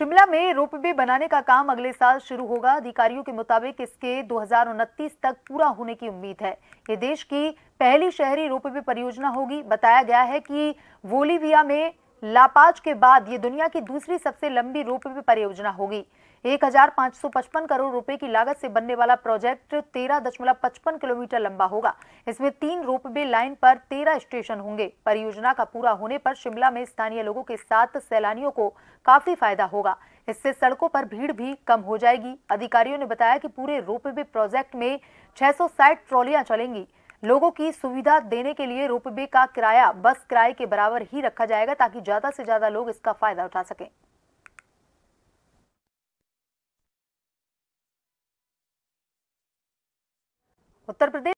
शिमला में रोप वे बनाने का काम अगले साल शुरू होगा अधिकारियों के मुताबिक इसके दो तक पूरा होने की उम्मीद है ये देश की पहली शहरी रोप वे परियोजना होगी बताया गया है कि वोलीविया में लापाज के बाद ये दुनिया की दूसरी सबसे लंबी रोपवे परियोजना होगी 1555 करोड़ रुपए की लागत से बनने वाला प्रोजेक्ट 13.55 किलोमीटर लंबा होगा इसमें तीन रोपवे लाइन पर 13 स्टेशन होंगे परियोजना का पूरा होने पर शिमला में स्थानीय लोगों के साथ सैलानियों को काफी फायदा होगा इससे सड़कों पर भीड़ भी कम हो जाएगी अधिकारियों ने बताया कि पूरे रोपवे प्रोजेक्ट में 660 ट्रॉलियां चलेंगी लोगों की सुविधा देने के लिए रोपवे का किराया बस किराए के बराबर ही रखा जाएगा ताकि ज्यादा से ज्यादा लोग इसका फायदा उठा सकें उत्तर प्रदेश